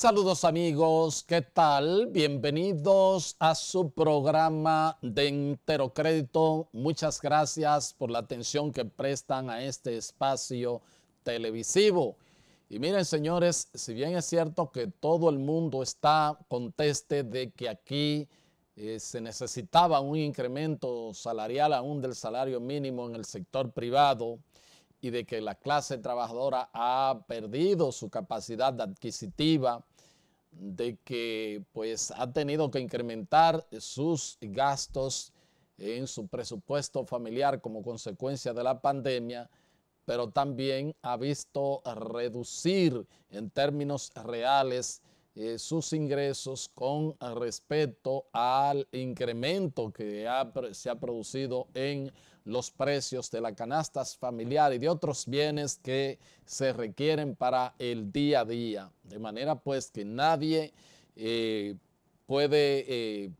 Saludos amigos, ¿qué tal? Bienvenidos a su programa de Entero Crédito. Muchas gracias por la atención que prestan a este espacio televisivo. Y miren señores, si bien es cierto que todo el mundo está conteste de que aquí eh, se necesitaba un incremento salarial aún del salario mínimo en el sector privado, y de que la clase trabajadora ha perdido su capacidad adquisitiva de que pues ha tenido que incrementar sus gastos en su presupuesto familiar como consecuencia de la pandemia, pero también ha visto reducir en términos reales eh, sus ingresos con respecto al incremento que se ha producido en los precios de la canasta familiar y de otros bienes que se requieren para el día a día. De manera pues que nadie eh, puede eh,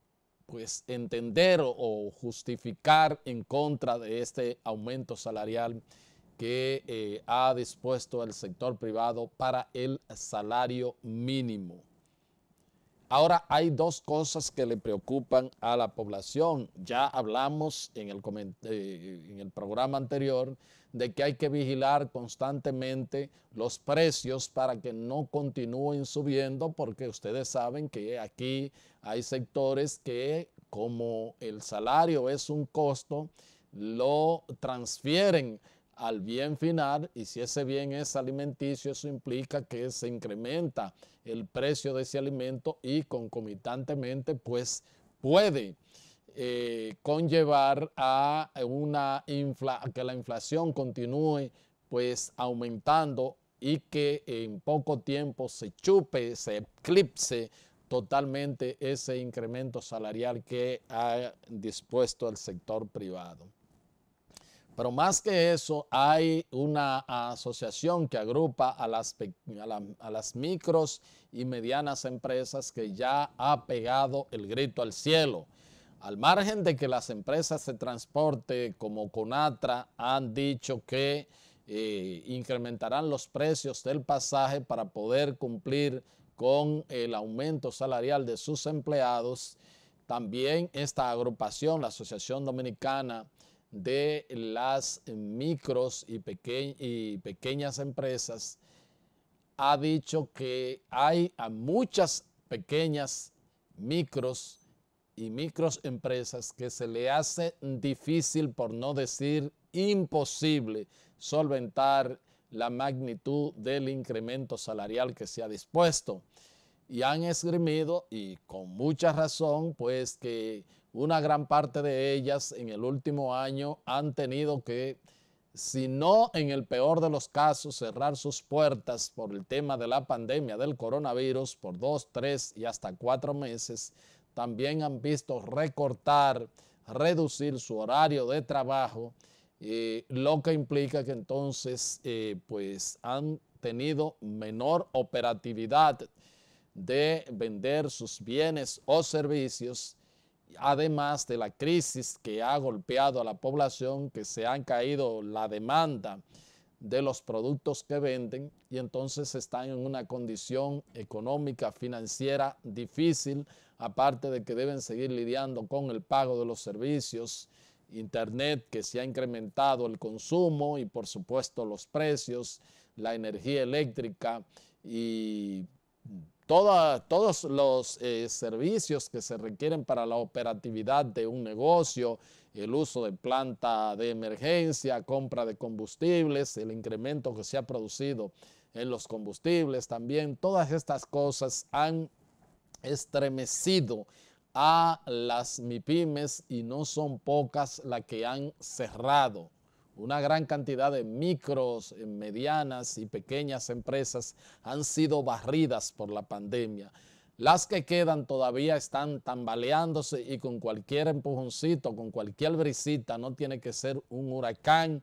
pues entender o, justificar en contra de este aumento salarial que eh, ha dispuesto el sector privado para el salario mínimo. Ahora hay dos cosas que le preocupan a la población. Ya hablamos eh, en el, programa anterior de que hay que vigilar constantemente los precios para que no continúen subiendo porque ustedes saben que aquí hay sectores que como el salario es un costo, lo transfieren al bien final y si ese bien es alimenticio, eso implica que se incrementa el precio de ese alimento y concomitantemente pues puede eh, conllevar a una que la inflación continúe pues aumentando y que en poco tiempo se chupe, se eclipse totalmente ese incremento salarial que ha dispuesto el sector privado. Pero más que eso, hay una asociación que agrupa a las, a, las micros y medianas empresas que ya ha pegado el grito al cielo. Al margen de que las empresas de transporte como Conatra han dicho que eh, incrementarán los precios del pasaje para poder cumplir con el aumento salarial de sus empleados, también esta agrupación, la Asociación Dominicana de las micros y, y pequeñas empresas ha dicho que hay a muchas pequeñas micros y empresas que se le hace difícil, por no decir imposible, solventar la magnitud del incremento salarial que se ha dispuesto. Y han esgrimido, y con mucha razón, pues que una gran parte de ellas en el último año han tenido que, si no en el peor de los casos, cerrar sus puertas por el tema de la pandemia del coronavirus por dos, tres y hasta cuatro meses, también han visto recortar, reducir su horario de trabajo, eh, lo que implica que entonces eh, pues han tenido menor operatividad de vender sus bienes o servicios además de la crisis que ha golpeado a la población, que se han caído la demanda de los productos que venden y entonces están en una condición económica, financiera difícil, aparte de que deben seguir lidiando con el pago de los servicios, internet que se ha incrementado el consumo y por supuesto los precios, la energía eléctrica y todos los eh, servicios que se requieren para la operatividad de un negocio, el uso de planta de emergencia, compra de combustibles, el incremento que se ha producido en los combustibles también, todas estas cosas han estremecido a las MIPIMES y no son pocas las que han cerrado una gran cantidad de micros, eh, medianas y pequeñas empresas han sido barridas por la pandemia. Las que quedan todavía están tambaleándose y con cualquier empujoncito, con cualquier brisita, no tiene que ser un huracán,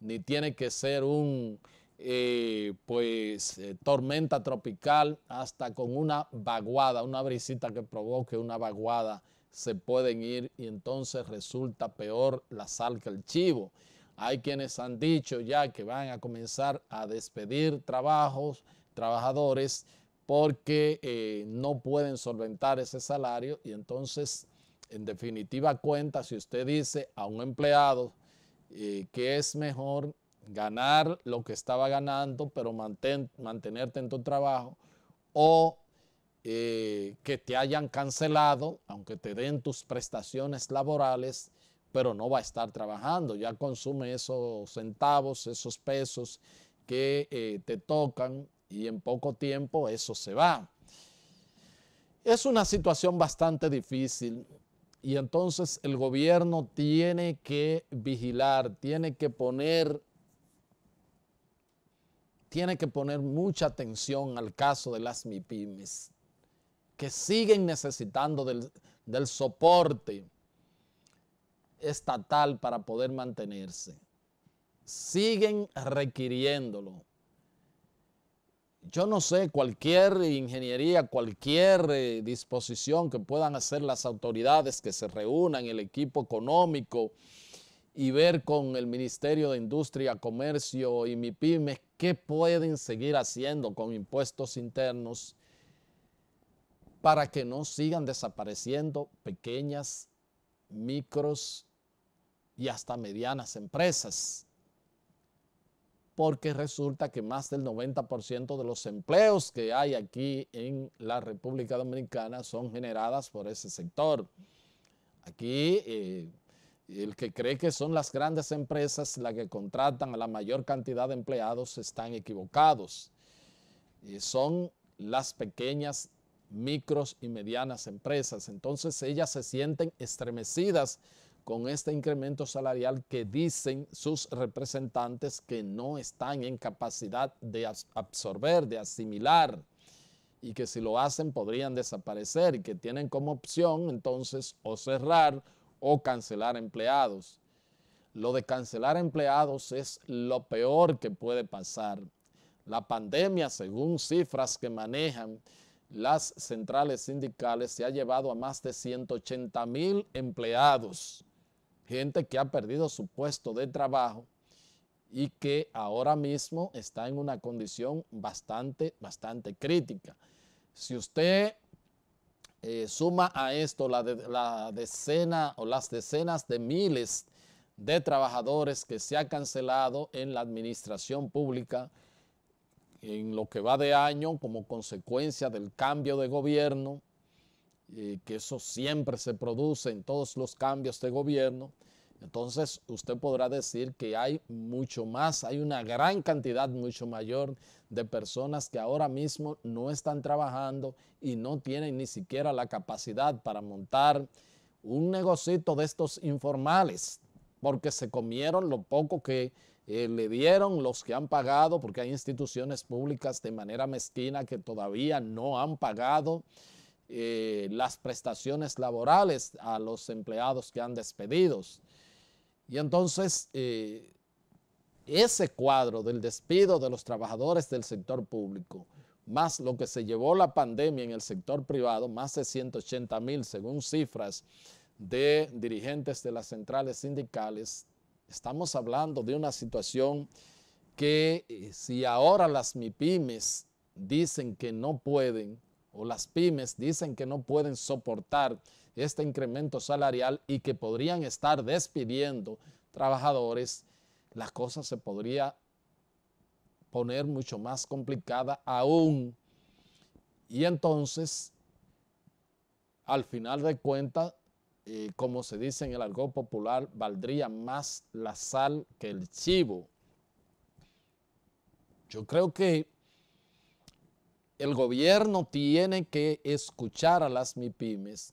ni tiene que ser un, eh, pues, eh, tormenta tropical, hasta con una vaguada, una brisita que provoque una vaguada, se pueden ir y entonces resulta peor la sal que el chivo. Hay quienes han dicho ya que van a comenzar a despedir trabajos, trabajadores, porque eh, no pueden solventar ese salario y entonces, en definitiva cuenta, si usted dice a un empleado eh, que es mejor ganar lo que estaba ganando, pero mantenerte en tu trabajo, o eh, que te hayan cancelado, aunque te den tus prestaciones laborales, pero no va a estar trabajando, ya consume esos centavos, esos pesos que eh, te tocan y en poco tiempo eso se va. Es una situación bastante difícil y entonces el gobierno tiene que vigilar, tiene que poner tiene que poner mucha atención al caso de las MIPIMES que siguen necesitando del soporte estatal para poder mantenerse. Siguen requiriéndolo. Yo no sé, cualquier ingeniería, cualquier eh, disposición que puedan hacer las autoridades que se reúnan, el equipo económico y ver con el Ministerio de Industria, Comercio y mipymes qué pueden seguir haciendo con impuestos internos para que no sigan desapareciendo pequeñas, micros y hasta medianas empresas. Porque resulta que más del 90% de los empleos que hay aquí en la República Dominicana son generadas por ese sector. Aquí eh, el que cree que son las grandes empresas las que contratan a la mayor cantidad de empleados están equivocados. Eh, son las pequeñas micros y medianas empresas. Entonces ellas se sienten estremecidas con este incremento salarial que dicen sus representantes que no están en capacidad de absorber, de asimilar, y que si lo hacen podrían desaparecer y que tienen como opción entonces o cerrar o cancelar empleados. Lo de cancelar empleados es lo peor que puede pasar. La pandemia, según cifras que manejan, las centrales sindicales se ha llevado a más de 180 mil empleados gente que ha perdido su puesto de trabajo y que ahora mismo está en una condición bastante, bastante crítica. Si usted eh, suma a esto la decena o las decenas de miles de trabajadores que se ha cancelado en la administración pública en lo que va de año como consecuencia del cambio de gobierno, que eso siempre se produce en todos los cambios de gobierno, entonces usted podrá decir que hay mucho más, hay una gran cantidad mucho mayor de personas que ahora mismo no están trabajando y no tienen ni siquiera la capacidad para montar un negocito de estos informales, porque se comieron lo poco que eh, le dieron los que han pagado, porque hay instituciones públicas de manera mezquina que todavía no han pagado. Eh, las prestaciones laborales a los empleados que han despedido Y entonces, eh, ese cuadro del despido de los trabajadores del sector público, más lo que se llevó la pandemia en el sector privado, más de 180 mil según cifras de dirigentes de las centrales sindicales, estamos hablando de una situación que eh, si ahora las MIPIMES dicen que no pueden, o las pymes dicen que no pueden soportar este incremento salarial y que podrían estar despidiendo trabajadores, la cosa se podría poner mucho más complicada aún. Y entonces, al final de cuentas, eh, como se dice en el argot popular, valdría más la sal que el chivo. Yo creo que el gobierno tiene que escuchar a las MIPIMES,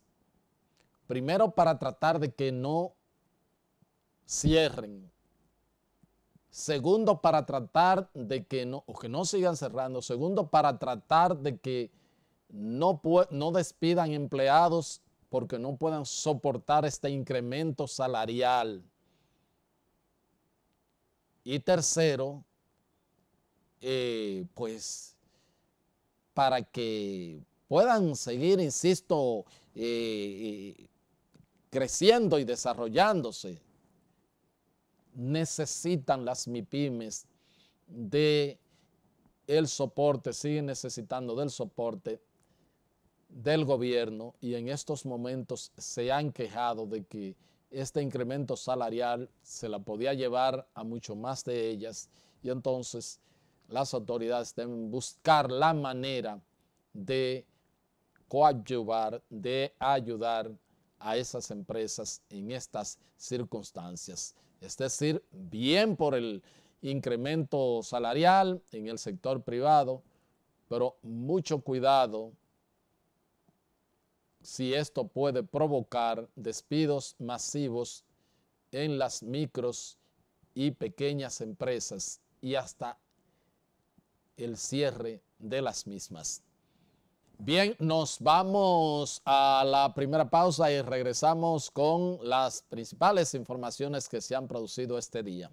primero para tratar de que no cierren, segundo para tratar de que no, o que no sigan cerrando, segundo para tratar de que no, no despidan empleados porque no puedan soportar este incremento salarial. Y tercero, eh, pues para que puedan seguir, insisto, eh, eh, creciendo y desarrollándose. Necesitan las MIPIMES de el soporte, siguen necesitando del soporte del gobierno y en estos momentos se han quejado de que este incremento salarial se la podía llevar a mucho más de ellas y entonces las autoridades deben buscar la manera de coadyuvar, de ayudar a esas empresas en estas circunstancias. Es decir, bien por el incremento salarial en el sector privado, pero mucho cuidado si esto puede provocar despidos masivos en las micros y pequeñas empresas y hasta el cierre de las mismas. Bien, nos vamos a la primera pausa y regresamos con las principales informaciones que se han producido este día.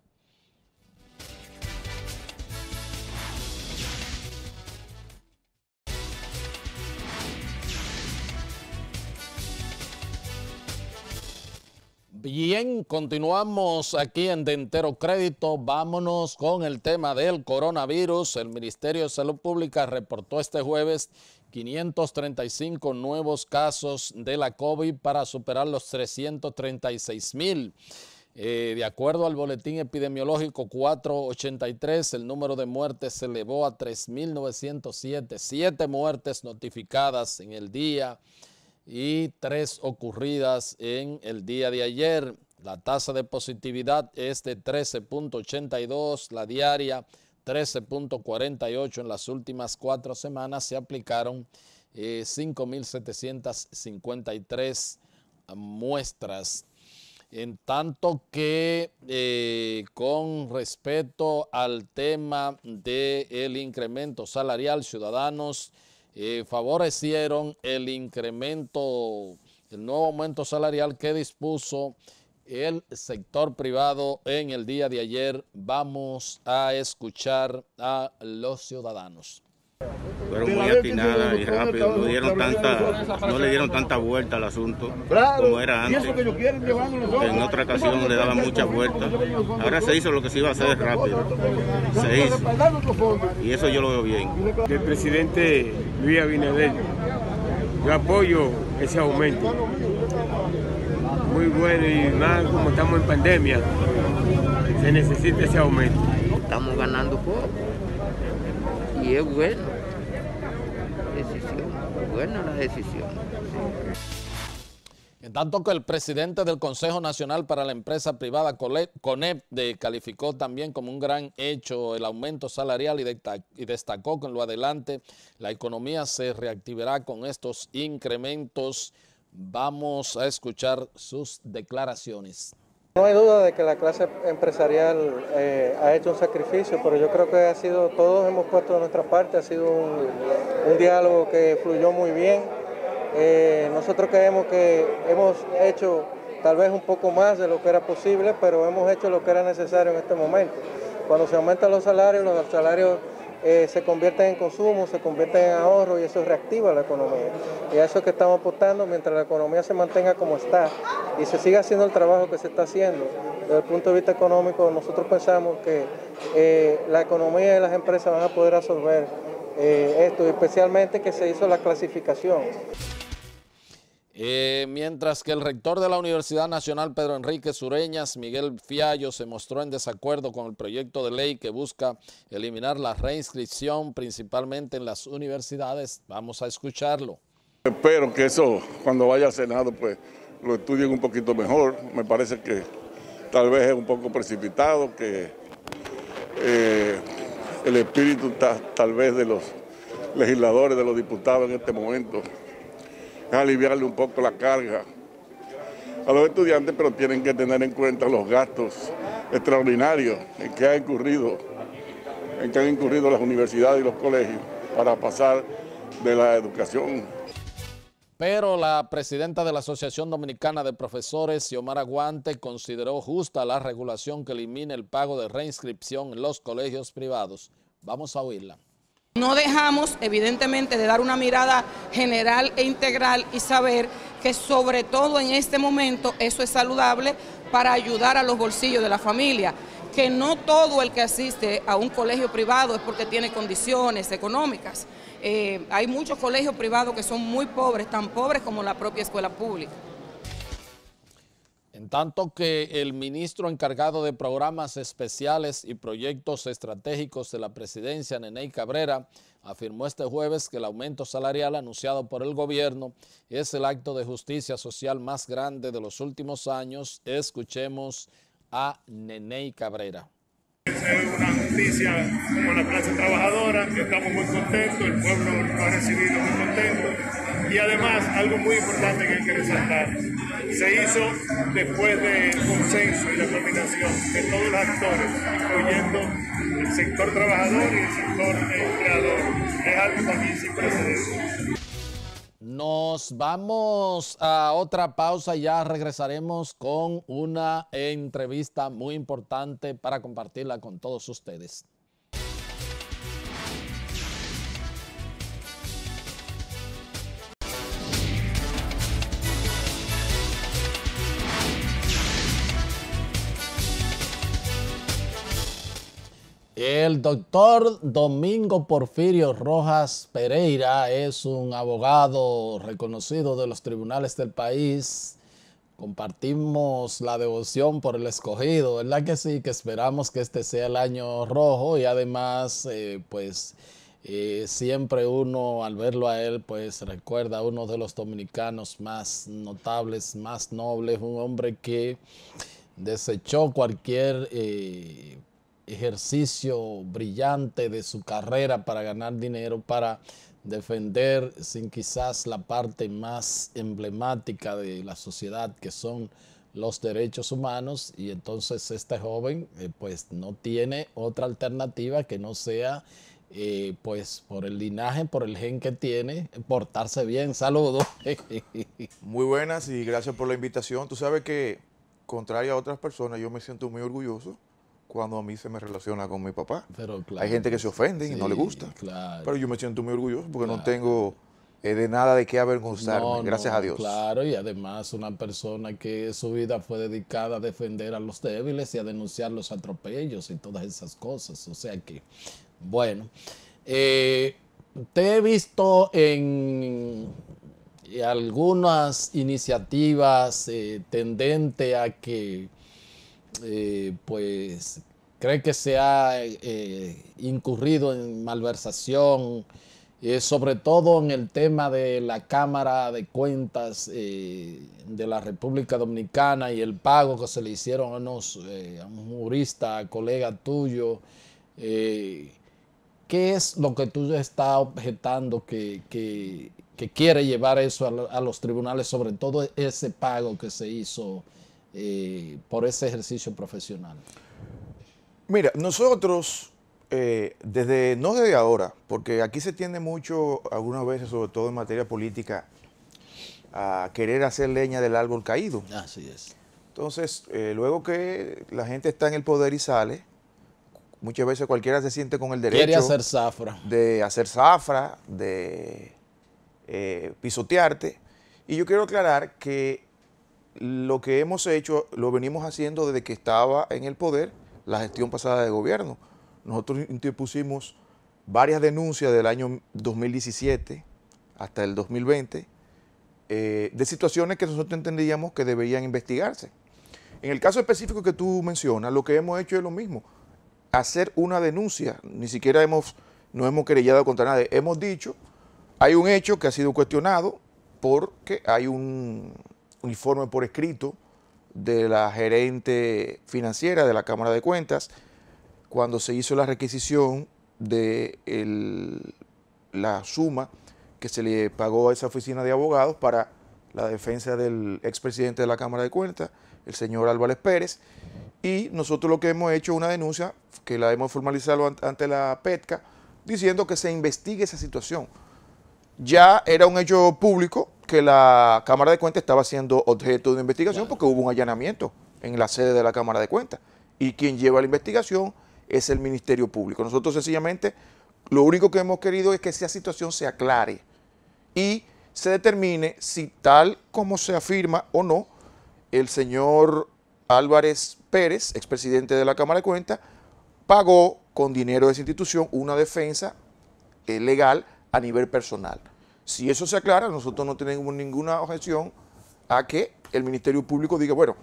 Bien, continuamos aquí en De Entero Crédito. Vámonos con el tema del coronavirus. El Ministerio de Salud Pública reportó este jueves 535 nuevos casos de la COVID para superar los 336 mil. Eh, de acuerdo al boletín epidemiológico 483, el número de muertes se elevó a 3.907, siete muertes notificadas en el día y tres ocurridas en el día de ayer. La tasa de positividad es de 13.82, la diaria 13.48. En las últimas cuatro semanas se aplicaron 5.753 eh, muestras. En tanto que eh, con respecto al tema del incremento salarial, ciudadanos, favorecieron el incremento, el nuevo aumento salarial que dispuso el sector privado en el día de ayer. Vamos a escuchar a los ciudadanos. Fueron muy atinadas y rápido, no, dieron tanta, no le dieron tanta vuelta al asunto como era antes. En otra ocasión le daban mucha vuelta Ahora se hizo lo que se iba a hacer rápido. Se hizo. Y eso yo lo veo bien. El presidente Luis Abinader, yo apoyo ese aumento. Muy bueno y más como estamos en pandemia, se necesita ese aumento. Estamos ganando poco y es bueno. Decisión, buena la decisión. En tanto que el presidente del Consejo Nacional para la Empresa Privada, CONEP, calificó también como un gran hecho el aumento salarial y, y destacó que en lo adelante la economía se reactivará con estos incrementos. Vamos a escuchar sus declaraciones. No hay duda de que la clase empresarial eh, ha hecho un sacrificio, pero yo creo que ha sido, todos hemos puesto nuestra parte, ha sido un, diálogo que fluyó muy bien. Eh, nosotros creemos que hemos hecho tal vez un poco más de lo que era posible, pero hemos hecho lo que era necesario en este momento. Cuando se aumentan los salarios, los salarios eh, se convierten en consumo, se convierten en ahorro y eso reactiva la economía. Y a eso es que estamos apostando mientras la economía se mantenga como está y se siga haciendo el trabajo que se está haciendo. Desde el punto de vista económico, nosotros pensamos que eh, la economía y las empresas van a poder absorber eh, esto, especialmente que se hizo la clasificación. Eh, mientras que el rector de la Universidad Nacional, Pedro Enrique Sureñas, Miguel Fiallo, se mostró en desacuerdo con el proyecto de ley que busca eliminar la reinscripción principalmente en las universidades. Vamos a escucharlo. Espero que eso, cuando vaya al Senado, pues lo estudien un poquito mejor. Me parece que tal vez es un poco precipitado, que eh, el espíritu está tal vez de los legisladores, de los diputados en este momento es aliviarle un poco la carga a los estudiantes, pero tienen que tener en cuenta los gastos extraordinarios en que han incurrido, en que han incurrido las universidades y los colegios para pasar de la educación. Pero la presidenta de la Asociación Dominicana de Profesores, Xiomara Guante, consideró justa la regulación que elimine el pago de reinscripción en los colegios privados. Vamos a oírla. No dejamos, evidentemente, de dar una mirada general e integral y saber que sobre todo en este momento eso es saludable para ayudar a los bolsillos de la familia, que no todo el que asiste a un colegio privado es porque tiene condiciones económicas. Eh, hay muchos colegios privados que son muy pobres, tan pobres como la propia escuela pública tanto que el ministro encargado de programas especiales y proyectos estratégicos de la presidencia, Nenei Cabrera, afirmó este jueves que el aumento salarial anunciado por el gobierno es el acto de justicia social más grande de los últimos años. Escuchemos a Nenei Cabrera. Es una la clase trabajadora, estamos muy el pueblo contento y además algo muy importante que que resaltar se hizo después del consenso y la combinación de todos los actores, incluyendo el sector trabajador y el sector empleador. Es algo también sin precedentes. Nos vamos a otra pausa y ya regresaremos con una entrevista muy importante para compartirla con todos ustedes. El doctor Domingo Porfirio Rojas Pereira es un abogado reconocido de los tribunales del país. Compartimos la devoción por el escogido, ¿verdad que sí? Que esperamos que este sea el año rojo y además, eh, pues, eh, siempre uno al verlo a él, pues recuerda a uno de los dominicanos más notables, más nobles, un hombre que desechó cualquier... Eh, ejercicio brillante de su carrera para ganar dinero, para defender sin quizás la parte más emblemática de la sociedad que son los derechos humanos y entonces este joven eh, pues no tiene otra alternativa que no sea eh, pues por el linaje, por el gen que tiene, portarse bien. Saludos. Muy buenas y gracias por la invitación. Tú sabes que, contrario a otras personas, yo me siento muy orgulloso cuando a mí se me relaciona con mi papá. Pero, Hay gente que se ofende y no le gusta. pero yo me siento muy orgulloso porque no tengo eh, de nada de qué avergonzarme, gracias a Dios. Claro, y además una persona que su vida fue dedicada a defender a los débiles y a denunciar los atropellos y todas esas cosas. O sea que, bueno, eh, te he visto en algunas iniciativas eh, tendente a que eh, pues cree que se ha eh, incurrido en malversación, eh, sobre todo en el tema de la Cámara de Cuentas de la República Dominicana y el pago que se le hicieron a, unos, a un jurista, colega tuyo. ¿Qué es lo que tú estás objetando que, que, quiere llevar eso a los tribunales, sobre todo ese pago que se hizo? Eh, por ese ejercicio profesional? Mira, nosotros, eh, desde, no desde ahora, porque aquí se tiende mucho, algunas veces, sobre todo en materia política, a querer hacer leña del árbol caído. Así es. Entonces, eh, luego que la gente está en el poder y sale, muchas veces cualquiera se siente con el derecho. Quiere hacer zafra. De hacer zafra, de pisotearte. Y yo quiero aclarar que lo que hemos hecho lo venimos haciendo desde que estaba en el poder la gestión pasada de gobierno. Nosotros interpusimos varias denuncias del año 2017 hasta el 2020 eh, de situaciones que nosotros entendíamos que deberían investigarse. En el caso específico que tú mencionas, lo que hemos hecho es lo mismo, hacer una denuncia, ni siquiera hemos, no hemos querellado contra nadie, hemos dicho, hay un hecho que ha sido cuestionado porque hay un, informe por escrito de la gerente financiera de la Cámara de Cuentas cuando se hizo la requisición de la suma que se le pagó a esa oficina de abogados para la defensa del expresidente de la Cámara de Cuentas, el señor Álvarez Pérez, y nosotros lo que hemos hecho es una denuncia que la hemos formalizado ante la PETCA, diciendo que se investigue esa situación. Ya era un hecho público, que la Cámara de Cuentas estaba siendo objeto de investigación porque hubo un allanamiento en la sede de la Cámara de Cuentas. Y quien lleva la investigación es el Ministerio Público. Nosotros sencillamente lo único que hemos querido es que esa situación se aclare y se determine si tal como se afirma o no, el señor Álvarez Pérez, expresidente de la Cámara de Cuentas, pagó con dinero de esa institución una defensa eh, legal a nivel personal. Si eso se aclara, nosotros no tenemos ninguna objeción a que el Ministerio Público diga, bueno,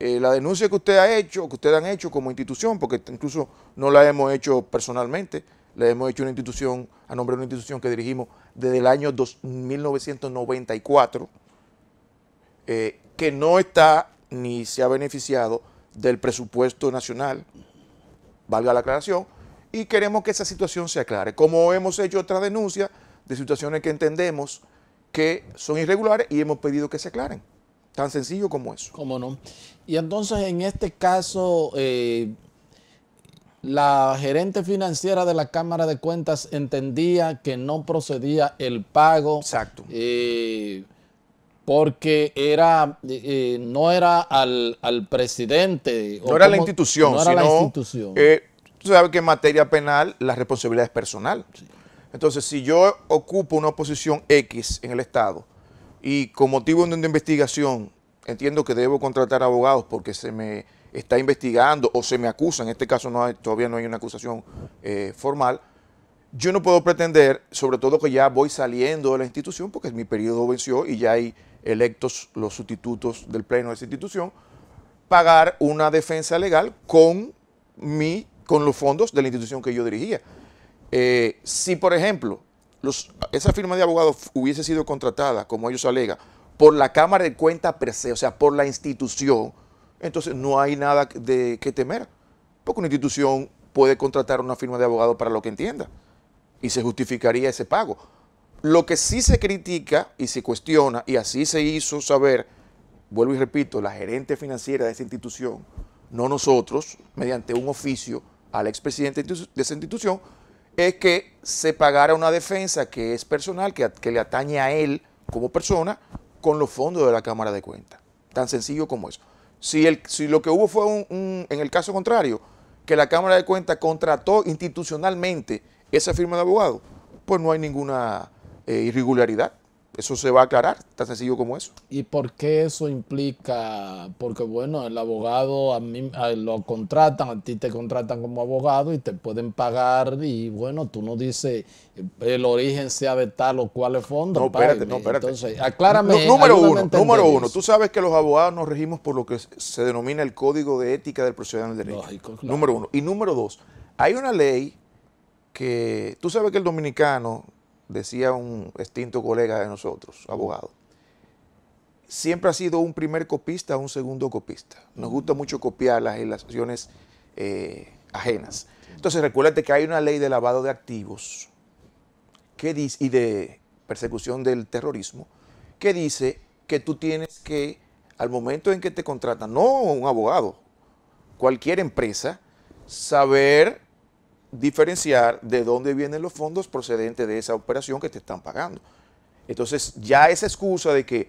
eh, la denuncia que usted ha hecho, que ustedes han hecho como institución, porque incluso no la hemos hecho personalmente, la hemos hecho una institución, a nombre de una institución que dirigimos desde el año 1994, eh, que no está ni se ha beneficiado del presupuesto nacional, valga la aclaración, y queremos que esa situación se aclare. Como hemos hecho otras denuncias, de situaciones que entendemos que son irregulares y hemos pedido que se aclaren. Tan sencillo como eso. ¿Cómo no? Y entonces en este caso, eh, la gerente financiera de la Cámara de Cuentas entendía que no procedía el pago. Exacto. Eh, porque era eh, no era al, presidente. No era la institución, no era la institución. tú sabes que en materia penal la responsabilidad es personal. Entonces, si yo ocupo una posición X en el Estado y con motivo de una investigación entiendo que debo contratar abogados porque se me está investigando o se me acusa, en este caso no todavía no hay una acusación eh, formal, yo no puedo pretender, sobre todo que ya voy saliendo de la institución porque mi periodo venció y ya hay electos los sustitutos del pleno de esa institución, pagar una defensa legal con, mi, con los fondos de la institución que yo dirigía. Eh, si, por ejemplo, esa firma de abogados hubiese sido contratada, como ellos alegan, por la Cámara de Cuentas per se, o sea, por la institución, entonces no hay nada que temer, porque una institución puede contratar una firma de abogado para lo que entienda y se justificaría ese pago. Lo que sí se critica y se cuestiona, y así se hizo saber, vuelvo y repito, la gerente financiera de esa institución, no nosotros, mediante un oficio al expresidente de esa institución, es que se pagara una defensa que es personal, que, le atañe a él como persona, con los fondos de la Cámara de Cuentas. Tan sencillo como eso. Si, el, si lo que hubo fue un, en el caso contrario, que la Cámara de Cuentas contrató institucionalmente esa firma de abogado, pues no hay ninguna eh, irregularidad. Eso se va a aclarar, tan sencillo como eso. ¿Y por qué eso implica? Porque bueno, el abogado a mí lo contratan, a ti te contratan como abogado y te pueden pagar y bueno, tú no dices eh, el origen sea de tal o cual fondo. No, espérate, no, espérate. Entonces, aclárame. número uno, número uno, tú sabes que los abogados nos regimos por lo que se denomina el Código de Ética del Procedimiento del Derecho. Número uno. Y número dos, hay una ley que tú sabes que el dominicano decía un extinto colega de nosotros, abogado, siempre ha sido un primer copista, un segundo copista. Nos gusta mm. mucho copiar las relaciones eh, ajenas. Entonces, recuérdate que hay una ley de lavado de activos y de persecución del terrorismo que dice que tú tienes que, al momento en que te contratan, no un abogado, cualquier empresa, saber diferenciar de dónde vienen los fondos procedentes de esa operación que te están pagando. Entonces, ya esa excusa de que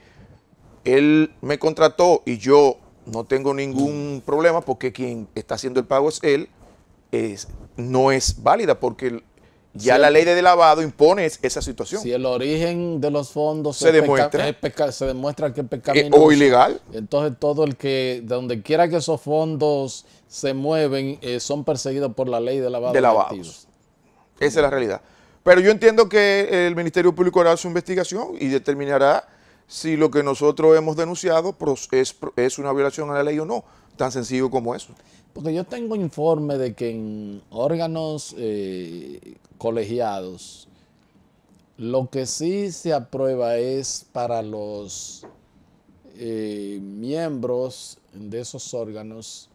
él me contrató y yo no tengo ningún problema porque quien está haciendo el pago es él, no es válida porque ya la ley de lavado impone esa situación. Si el origen de los fondos se, demuestra, se demuestra que es eh, pecaminoso. o ilegal. Entonces todo el que, de donde quiera que esos fondos se mueven eh, son perseguidos por la ley de lavado de, Esa es la realidad. Pero yo entiendo que el Ministerio Público hará su investigación y determinará si lo que nosotros hemos denunciado es, es una violación a la ley o no. Tan sencillo como eso. Porque yo tengo informe de que en órganos eh, colegiados lo que sí se aprueba es para los eh, miembros de esos órganos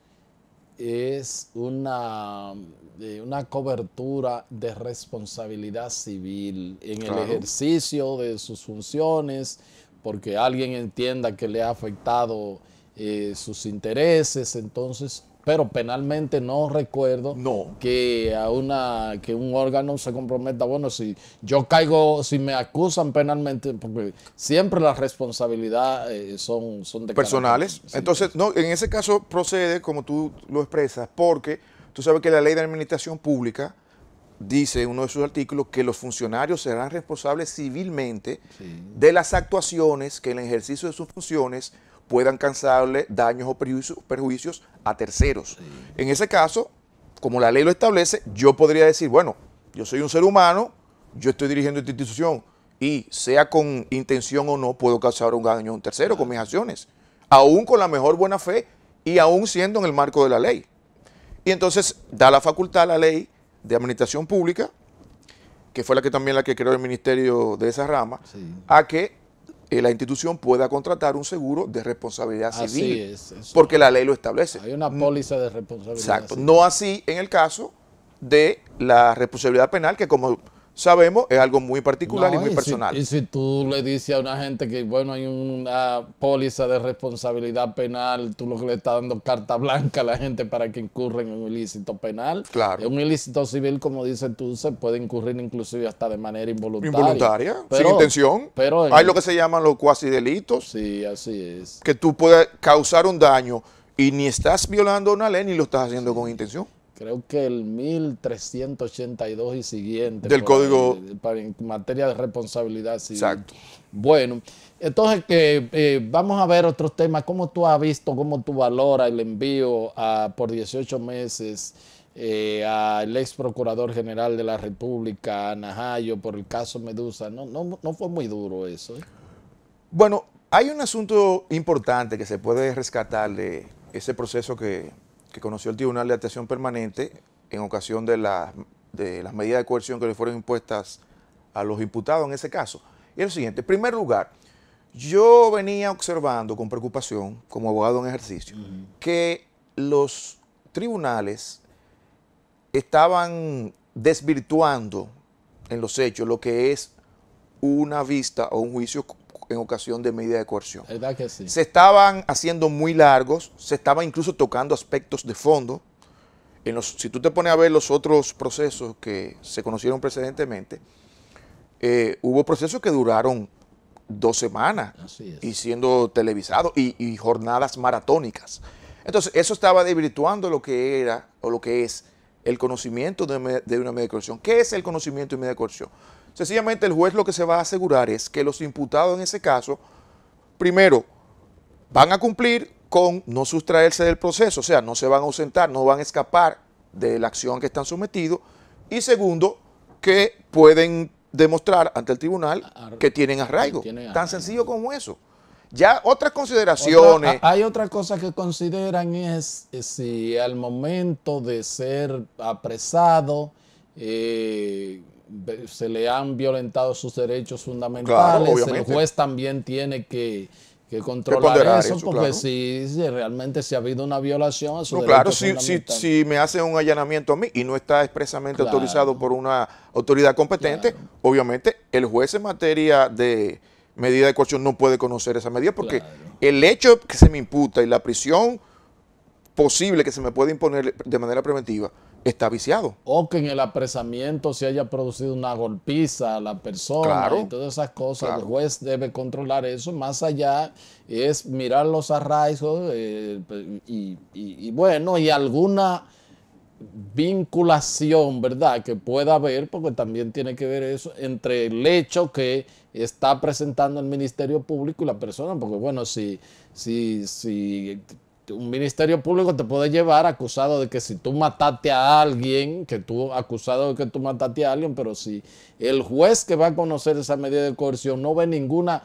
es una, eh, una cobertura de responsabilidad civil en el ejercicio de sus funciones, porque alguien entienda que le ha afectado eh, sus intereses, entonces pero penalmente no recuerdo que a una que un órgano se comprometa, bueno, si yo caigo, si me acusan penalmente, porque siempre la responsabilidad eh, son, son de personales. Entonces, no, en ese caso procede como tú lo expresas, porque tú sabes que la Ley de Administración Pública dice en uno de sus artículos que los funcionarios serán responsables civilmente de las actuaciones que en el ejercicio de sus funciones puedan causarle daños o perjuicios, a terceros. En ese caso, como la ley lo establece, yo podría decir, bueno, yo soy un ser humano, yo estoy dirigiendo esta institución y sea con intención o no, puedo causar un daño a un tercero con mis acciones, aún con la mejor buena fe y aún siendo en el marco de la ley. Y entonces da la facultad a la ley de administración pública, que fue la que también la que creó el ministerio de esa rama, a que eh, la institución pueda contratar un seguro de responsabilidad civil. Porque la ley lo establece. Hay una póliza de responsabilidad. Exacto. No así en el caso de la responsabilidad penal, que como sabemos, es algo muy particular y muy personal. y si tú le dices a una gente que, bueno, hay una póliza de responsabilidad penal, tú lo que le estás dando carta blanca a la gente para que incurran en un ilícito penal. Claro. En un ilícito civil, como dices tú, se puede incurrir inclusive hasta de manera involuntaria. Involuntaria, sin intención. hay lo que se llaman los cuasi delitos. Sí, así es. Que tú puedes causar un daño y ni estás violando una ley ni lo estás haciendo con intención creo que el 1382 y siguiente. Del código. en materia de responsabilidad civil. Exacto. Bueno, entonces que eh, vamos a ver otros temas. ¿Cómo tú has visto, cómo tú valora el envío a, por 18 meses eh, al ex procurador general de la República, a Najayo, por el caso Medusa? No, no, no fue muy duro eso. ¿eh? Bueno, hay un asunto importante que se puede rescatar de ese proceso que que conoció el Tribunal de Atención Permanente en ocasión de, las medidas de coerción que le fueron impuestas a los imputados en ese caso. Y lo siguiente, en primer lugar, yo venía observando con preocupación, como abogado en ejercicio, que los tribunales estaban desvirtuando en los hechos lo que es una vista o un juicio en ocasión de medidas de coerción. Se estaban haciendo muy largos, se estaban incluso tocando aspectos de fondo. si tú te pones a ver los otros procesos que se conocieron precedentemente, eh, hubo procesos que duraron dos semanas y siendo televisados y, jornadas maratónicas. Entonces, eso estaba debilitando lo que era o lo que es el conocimiento de, una media de coerción. ¿Qué es el conocimiento de media de coerción? Sencillamente el juez lo que se va a asegurar es que los imputados en ese caso, primero, van a cumplir con no sustraerse del proceso, o sea, no se van a ausentar, no van a escapar de la acción que están sometidos, y segundo, que pueden demostrar ante el tribunal que tienen arraigo. Tan sencillo como eso. Ya otras consideraciones. hay otra cosa que consideran es eh, si al momento de ser apresado, eh, se le han violentado sus derechos fundamentales, el juez también tiene que, controlar eso, porque si, realmente se ha habido una violación a su no, Claro, si, me hacen un allanamiento a mí y no está expresamente autorizado por una autoridad competente, obviamente el juez en materia de medida de coerción no puede conocer esa medida porque el hecho que se me imputa y la prisión posible que se me puede imponer de manera preventiva está viciado. O que en el apresamiento se haya producido una golpiza a la persona claro, y todas esas cosas. El juez debe controlar eso. Más allá es mirar los arraigos eh, y, bueno, y alguna vinculación, ¿verdad? Que pueda haber, porque también tiene que ver eso, entre el hecho que está presentando el Ministerio Público y la persona, porque bueno, si, si, si un ministerio público te puede llevar acusado de que si tú mataste a alguien, que tú acusado de que tú mataste a alguien, pero si el juez que va a conocer esa medida de coerción no ve ninguna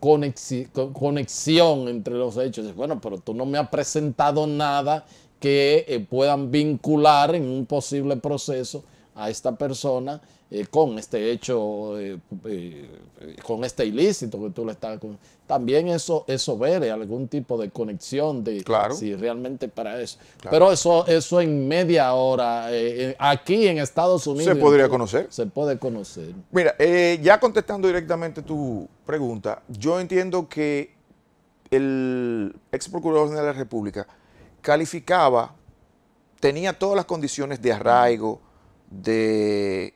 conexión entre los hechos, bueno, pero tú no me has presentado nada que eh, puedan vincular en un posible proceso a esta persona eh, con este hecho, eh, eh, con este ilícito que tú le estás... Con, también eso, eso ver algún tipo de conexión de si realmente para eso. Pero eso, eso en media hora, aquí en Estados Unidos... Se podría conocer. Se puede conocer. Mira, ya contestando directamente tu pregunta, yo entiendo que el ex procurador general de la República calificaba, tenía todas las condiciones de arraigo, de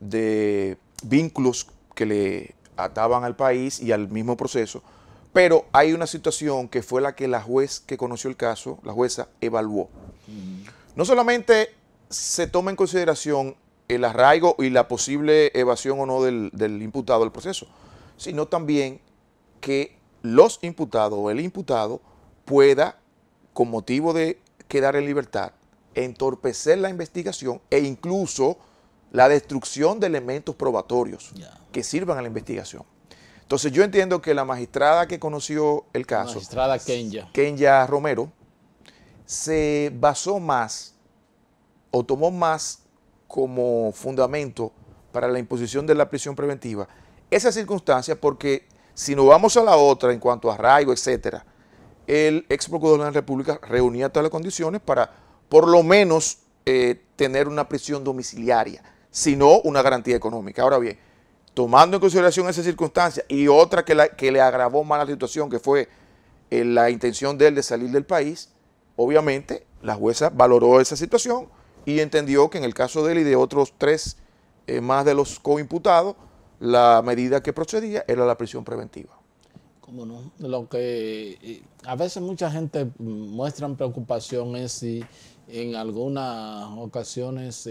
de vínculos que le ataban al país y al mismo proceso. Pero hay una situación que fue la que la juez que conoció el caso, la jueza, evaluó. No solamente se toma en consideración el arraigo y la posible evasión o no del, imputado del proceso, sino también que los imputados o el imputado pueda, con motivo de quedar en libertad, entorpecer la investigación e incluso la destrucción de elementos probatorios que sirvan a la investigación. Entonces yo entiendo que la magistrada que conoció el caso, magistrada Kenya. Romero, se basó más o tomó más como fundamento para la imposición de la prisión preventiva esa circunstancia porque si nos vamos a la otra en cuanto a arraigo, etcétera, el ex procurador de la República reunía todas las condiciones para por lo menos eh, tener una prisión domiciliaria sino una garantía económica. Ahora bien, tomando en consideración esa circunstancia y otra que, que le agravó más la situación, que fue eh, la intención de él de salir del país, obviamente la jueza valoró esa situación y entendió que en el caso de él y de otros tres eh, más de los coimputados, la medida que procedía era la prisión preventiva. Cómo no, lo que eh, a veces mucha gente muestra preocupación es si en algunas ocasiones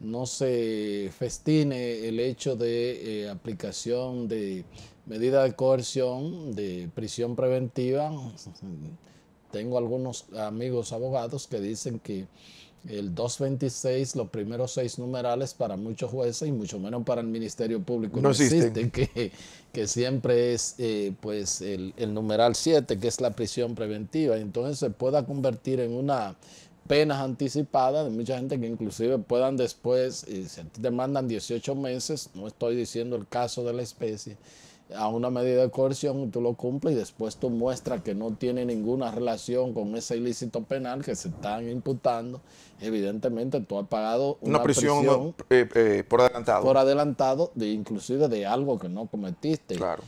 no se festine el hecho de eh, aplicación de medida de coerción, de prisión preventiva. Tengo algunos amigos abogados que dicen que el 226, los primeros seis numerales para muchos jueces y mucho menos para el Ministerio Público no, existen, que, que, siempre es eh, pues el, el numeral 7, que es la prisión preventiva. Entonces se pueda convertir en una penas anticipadas de mucha gente que inclusive puedan después, y eh, si te mandan 18 meses, no estoy diciendo el caso de la especie, a una medida de coerción, tú lo cumples y después tú muestras que no tiene ninguna relación con ese ilícito penal que se están imputando, evidentemente tú has pagado una, prisión, eh, eh, por adelantado. Por adelantado, de, inclusive de algo que no cometiste. Claro.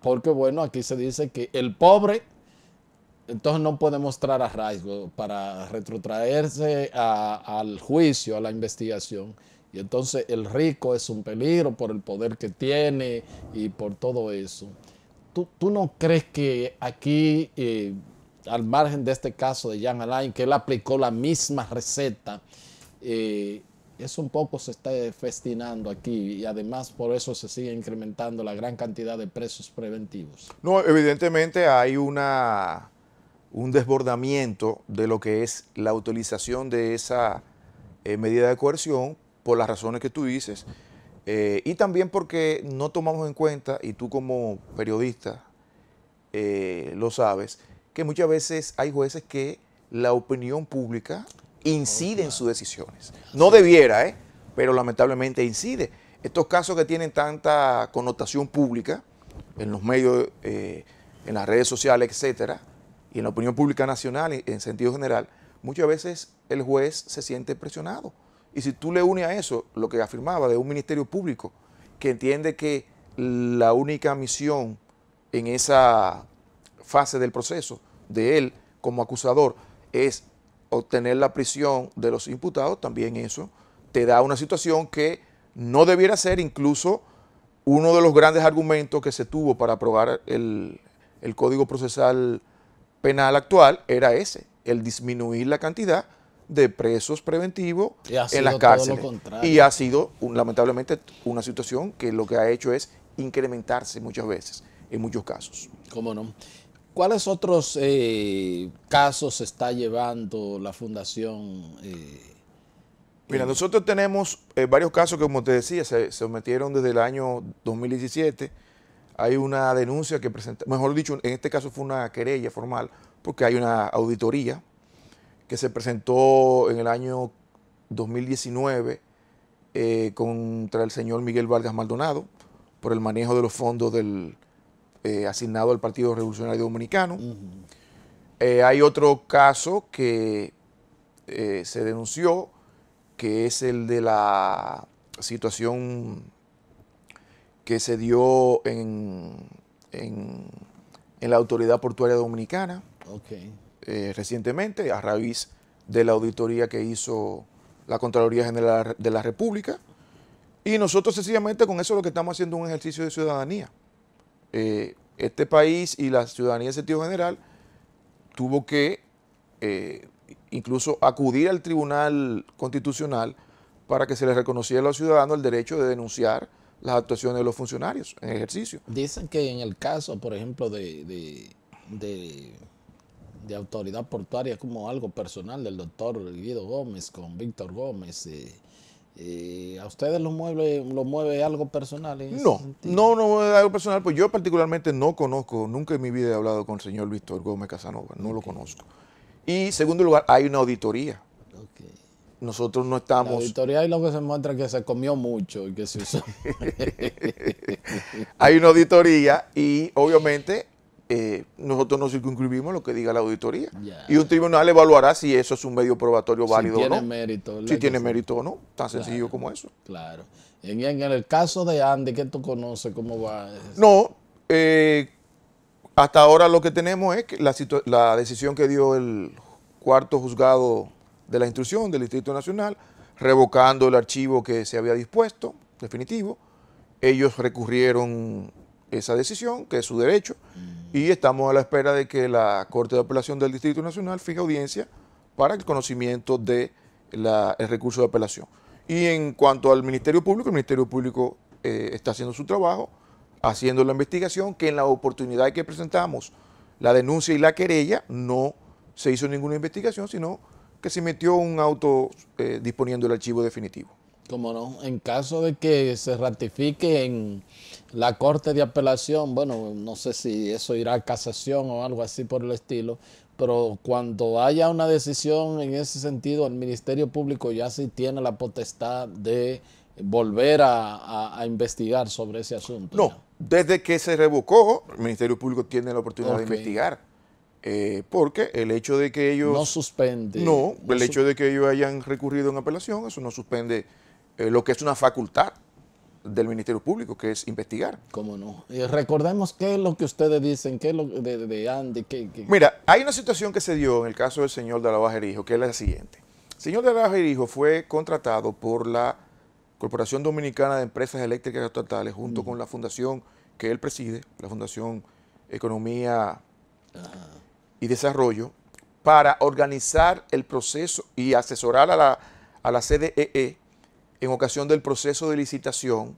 porque bueno, aquí se dice que el pobre entonces no puede mostrar arraigo para retrotraerse al juicio, a la investigación. Y entonces el rico es un peligro por el poder que tiene y por todo eso. ¿Tú, no crees que aquí, eh, al margen de este caso de Jean Alain, que él aplicó la misma receta, eh, eso un poco se está festinando aquí y además por eso se sigue incrementando la gran cantidad de presos preventivos? No, evidentemente hay una un desbordamiento de lo que es la utilización de esa eh, medida de coerción por las razones que tú dices eh, y también porque no tomamos en cuenta, y tú como periodista eh, lo sabes, que muchas veces hay jueces que la opinión pública incide en oh, sus decisiones. No debiera, pero lamentablemente incide. Estos casos que tienen tanta connotación pública en los medios, en las redes sociales, etcétera, y en la opinión pública nacional en, sentido general, muchas veces el juez se siente presionado. Y si tú le unes a eso lo que afirmaba de un ministerio público que entiende que la única misión en esa fase del proceso de él como acusador es obtener la prisión de los imputados, también eso te da una situación que no debiera ser incluso uno de los grandes argumentos que se tuvo para aprobar el, el Código Procesal penal actual era ese, el disminuir la cantidad de presos preventivos en las cárceles. Y ha sido, lamentablemente, una situación que lo que ha hecho es incrementarse muchas veces, en muchos casos. ¿Cómo no? ¿Cuáles otros eh, casos está llevando la Fundación? Eh, Mira, nosotros tenemos eh, varios casos que, como te decía, se sometieron desde el año 2017 hay una denuncia que presenta, mejor dicho, en este caso fue una querella formal, porque hay una auditoría que se presentó en el año 2019 eh, contra el señor Miguel Vargas Maldonado por el manejo de los fondos del, eh, asignado al Partido Revolucionario Dominicano. Eh, hay otro caso que se denunció, que es el de la situación que se dio en, la Autoridad Portuaria Dominicana eh, recientemente, a raíz de la auditoría que hizo la Contraloría General de la República. Y nosotros sencillamente con eso lo que estamos haciendo es un ejercicio de ciudadanía. Eh, este país y la ciudadanía en sentido general tuvo que eh, incluso acudir al Tribunal Constitucional para que se le reconociera a los ciudadanos el derecho de denunciar las actuaciones de los funcionarios en ejercicio. Dicen que en el caso, por ejemplo, de, de, autoridad portuaria como algo personal del doctor Guido Gómez con Víctor Gómez, eh, eh, ¿a ustedes lo mueve, lo mueve algo personal? no, no, no mueve algo personal, pues yo particularmente no conozco, nunca en mi vida he hablado con el señor Víctor Gómez Casanova, no lo conozco. Y segundo lugar, hay una auditoría nosotros no estamos. La auditoría y lo que se muestra que se comió mucho y que se usó. Hay una auditoría y obviamente eh, nosotros no circunscribimos lo que diga la auditoría. Y un tribunal evaluará si eso es un medio probatorio válido o no. Mérito, si tiene mérito o no. Tan sencillo como eso. Claro. En, el caso de Andy, ¿qué tú conoces? ¿Cómo va? No, eh, hasta ahora lo que tenemos es que la, la decisión que dio el cuarto juzgado de la instrucción del Distrito Nacional, revocando el archivo que se había dispuesto, definitivo. Ellos recurrieron esa decisión, que es su derecho, y estamos a la espera de que la Corte de Apelación del Distrito Nacional fije audiencia para el conocimiento del el recurso de apelación. Y en cuanto al Ministerio Público, el Ministerio Público eh, está haciendo su trabajo, haciendo la investigación, que en la oportunidad que presentamos la denuncia y la querella no se hizo ninguna investigación, sino que se metió un auto eh, disponiendo el archivo definitivo. Como no, en caso de que se ratifique en la Corte de Apelación, bueno, no sé si eso irá a casación o algo así por el estilo, pero cuando haya una decisión en ese sentido, el Ministerio Público ya sí tiene la potestad de volver a, investigar sobre ese asunto. No, desde que se revocó, el Ministerio Público tiene la oportunidad de investigar. Eh, porque el hecho de que ellos... No suspende. No, el hecho de que ellos hayan recurrido en apelación, eso no suspende eh, lo que es una facultad del Ministerio Público, que es investigar. ¿Cómo no? Eh, recordemos qué es lo que ustedes dicen, qué es lo de, de Andy, Mira, hay una situación que se dio en el caso del señor de la Erijo, que es la siguiente. El señor de la Herijo fue contratado por la Corporación Dominicana de Empresas Eléctricas Estatales, junto mm. con la fundación que él preside, la Fundación Economía y Desarrollo para organizar el proceso y asesorar a la, a CDEE e en ocasión del proceso de licitación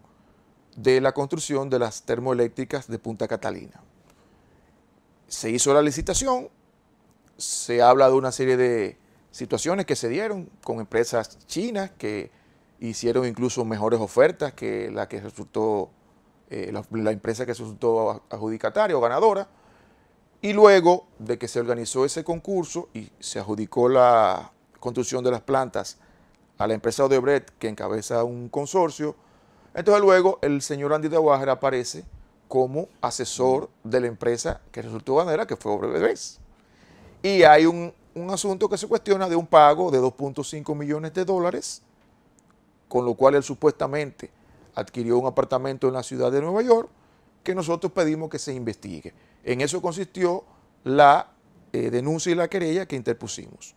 de la construcción de las termoeléctricas de Punta Catalina. Se hizo la licitación, se habla de una serie de situaciones que se dieron con empresas chinas que hicieron incluso mejores ofertas que la que resultó, eh, la, la, empresa que resultó adjudicataria o ganadora y luego de que se organizó ese concurso y se adjudicó la construcción de las plantas a la empresa Odebrecht, que encabeza un consorcio, entonces luego el señor Andy de Tahuajer aparece como asesor de la empresa que resultó ganera, que fue Odebrecht. Y hay un, un asunto que se cuestiona de un pago de 2.5 millones de dólares, con lo cual él supuestamente adquirió un apartamento en la ciudad de Nueva York, que nosotros pedimos que se investigue. En eso consistió la eh, denuncia y la querella que interpusimos.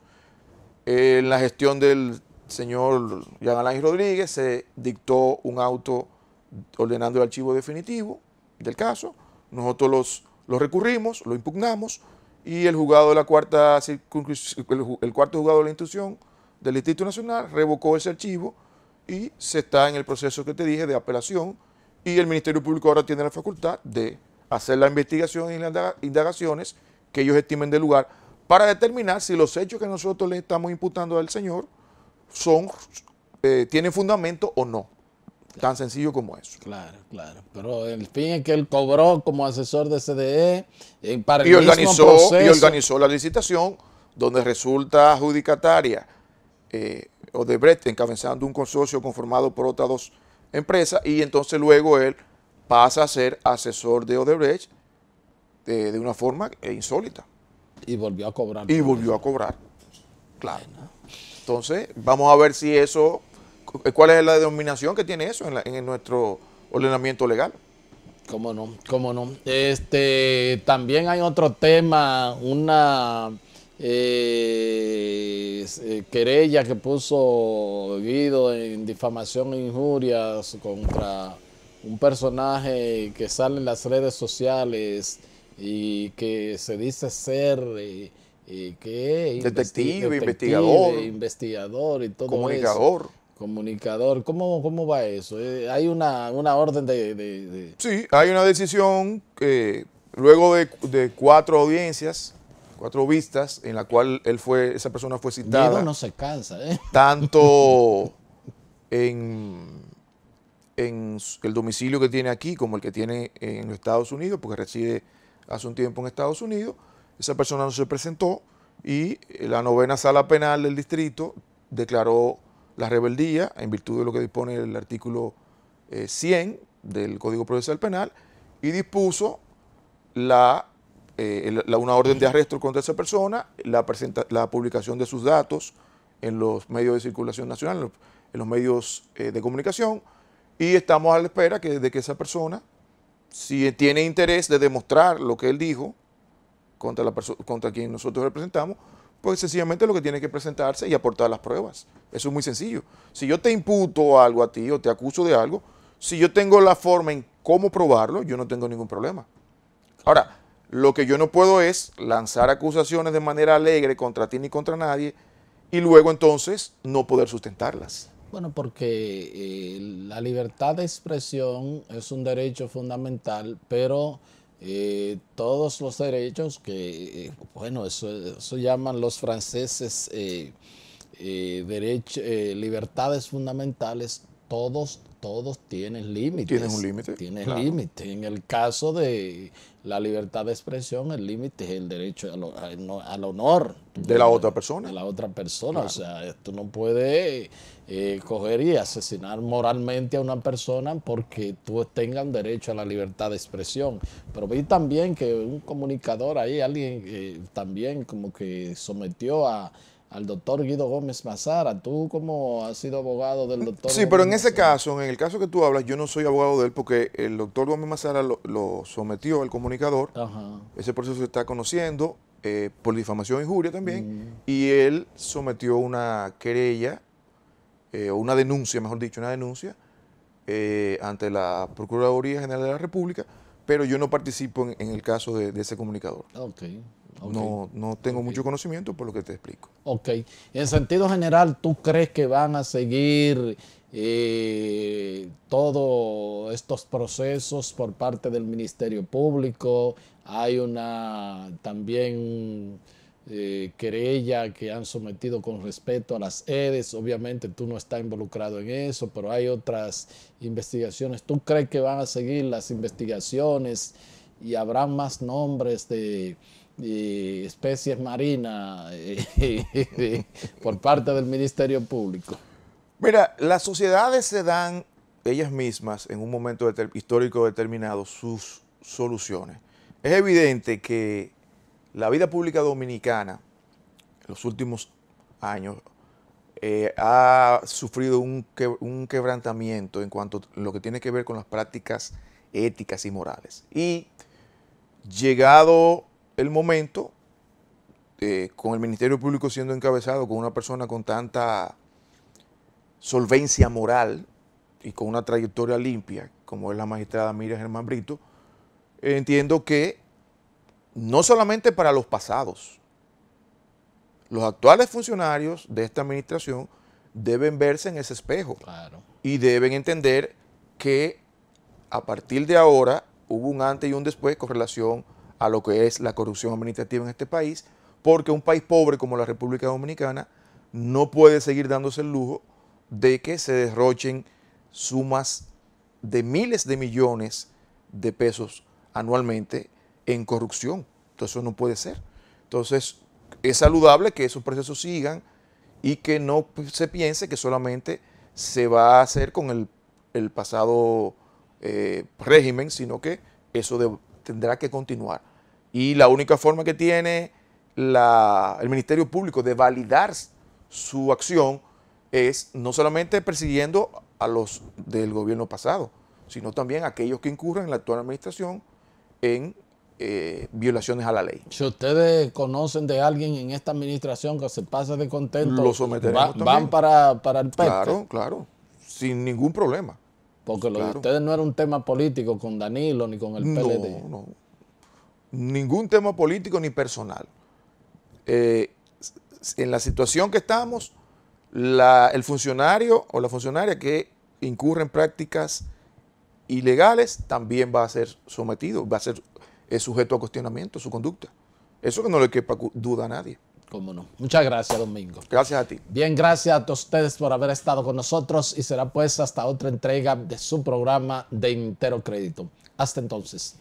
en la gestión del señor Jean Alain Rodríguez se dictó un auto ordenando el archivo definitivo del caso. Nosotros los, recurrimos, lo impugnamos y el juzgado de la cuarta el, cuarto juzgado de la institución del Instituto Nacional revocó ese archivo y se está en el proceso que te dije de apelación y el Ministerio Público ahora tiene la facultad de hacer la investigación y las indagaciones que ellos estimen de lugar para determinar si los hechos que nosotros le estamos imputando al señor son, eh, tienen fundamento o no. Tan sencillo como eso. Claro, claro. Pero el fin es que él cobró como asesor de CDE eh, para el organizó, mismo proceso. Y organizó la licitación donde resulta adjudicataria eh, Odebrecht encabezando un consorcio conformado por otras dos empresa y entonces luego él pasa a ser asesor de Odebrecht eh, de, una forma eh, insólita. Y volvió a cobrar. Y volvió a cobrar, claro. Entonces, vamos a ver si eso, cuál es la denominación que tiene eso en, en nuestro ordenamiento legal. Cómo no, cómo no. Este, también hay otro tema, una eh, eh, querella que puso Guido en difamación e injurias contra un personaje que sale en las redes sociales y que se dice ser eh, eh, que detective, investigador, investigador y todo comunicador. Comunicador, ¿cómo, cómo va eso? ¿Hay una, orden de, Sí, hay una decisión que luego de cuatro audiencias cuatro vistas en la cual él fue, esa persona fue citada. no se cansa, ¿eh? Tanto en, en el domicilio que tiene aquí como el que tiene en los Estados Unidos, porque reside hace un tiempo en Estados Unidos. Esa persona no se presentó y la novena sala penal del distrito declaró la rebeldía en virtud de lo que dispone el artículo 100 eh, del Código Procesal Penal y dispuso la eh, la, una orden de arresto contra esa persona, la, la publicación de sus datos en los medios de circulación nacional, en los, medios eh, de comunicación, y estamos a la espera que, de que esa persona, si tiene interés de demostrar lo que él dijo contra, la contra quien nosotros representamos, pues sencillamente lo que tiene que presentarse y aportar las pruebas. Eso es muy sencillo. Si yo te imputo algo a ti o te acuso de algo, si yo tengo la forma en cómo probarlo, yo no tengo ningún problema. Ahora, lo que yo no puedo es lanzar acusaciones de manera alegre contra ti ni contra nadie y luego entonces no poder sustentarlas. Bueno, porque eh, la libertad de expresión es un derecho fundamental, pero eh, todos los derechos que, eh, bueno, eso, llaman los franceses libertades fundamentales, todos todos tienen límites. Tienes un límite. Tienes límites. En el caso de la libertad de expresión, el límite es el derecho a al honor. De la otra persona. De la otra persona. O sea, tú no puedes eh, coger y asesinar moralmente a una persona porque tú tengas derecho a la libertad de expresión. Pero vi también que un comunicador ahí, alguien eh, también como que sometió a al doctor Guido Gómez Mazara. Tú como has sido abogado del doctor... Sí, pero en ese caso, en el caso que tú hablas, yo no soy abogado de él porque el doctor Gómez Mazara lo, sometió al comunicador. Ese proceso se está conociendo eh, por difamación e injuria también. Mm. Y él sometió una querella, eh, o una denuncia, mejor dicho, una denuncia eh, ante la Procuraduría General de la República, pero yo no participo en, el caso de, ese comunicador. Okay. No, no tengo mucho conocimiento por lo que te explico. Ok. En sentido general, ¿tú crees que van a seguir eh, todos estos procesos por parte del Ministerio Público? Hay una también eh, querella que han sometido con respeto a las EDES. Obviamente tú no estás involucrado en eso, pero hay otras investigaciones. ¿Tú crees que van a seguir las investigaciones y habrá más nombres de y especies marinas por parte del Ministerio Público. Mira, las sociedades se dan ellas mismas en un momento histórico determinado sus soluciones. Es evidente que la vida pública dominicana en los últimos años eh, ha sufrido un, un quebrantamiento en cuanto a lo que tiene que ver con las prácticas éticas y morales. Y llegado el momento, eh, con el Ministerio Público siendo encabezado con una persona con tanta solvencia moral y con una trayectoria limpia, como es la magistrada Miriam Germán Brito, entiendo que no solamente para los pasados, los actuales funcionarios de esta administración deben verse en ese espejo y deben entender que a partir de ahora hubo un antes y un después con relación a lo que es la corrupción administrativa en este país, porque un país pobre como la República Dominicana no puede seguir dándose el lujo de que se derrochen sumas de miles de millones de pesos anualmente en corrupción. Entonces eso no puede ser. Entonces es saludable que esos procesos sigan y que no se piense que solamente se va a hacer con el, pasado eh, régimen, sino que eso tendrá que continuar. Y la única forma que tiene el Ministerio Público de validar su acción es no solamente persiguiendo a los del gobierno pasado, sino también a aquellos que incurran en la actual administración en eh, violaciones a la ley. Si ustedes conocen de alguien en esta administración que se pasa de contento, lo someteremos van para, para el pecho? Claro, claro, sin ningún problema. Porque lo de ustedes no era un tema político con Danilo ni con el PLD. No, no ningún tema político ni personal. Eh, en la situación que estamos, el funcionario o la funcionaria que incurre en prácticas ilegales también va a ser sometido, va a ser sujeto a cuestionamiento su conducta. Eso que no le quepa duda a nadie. Cómo no. Muchas gracias, Domingo. Gracias a ti. Bien, gracias a todos ustedes por haber estado con nosotros y será pues hasta otra entrega de su programa de Intero Crédito. Hasta entonces.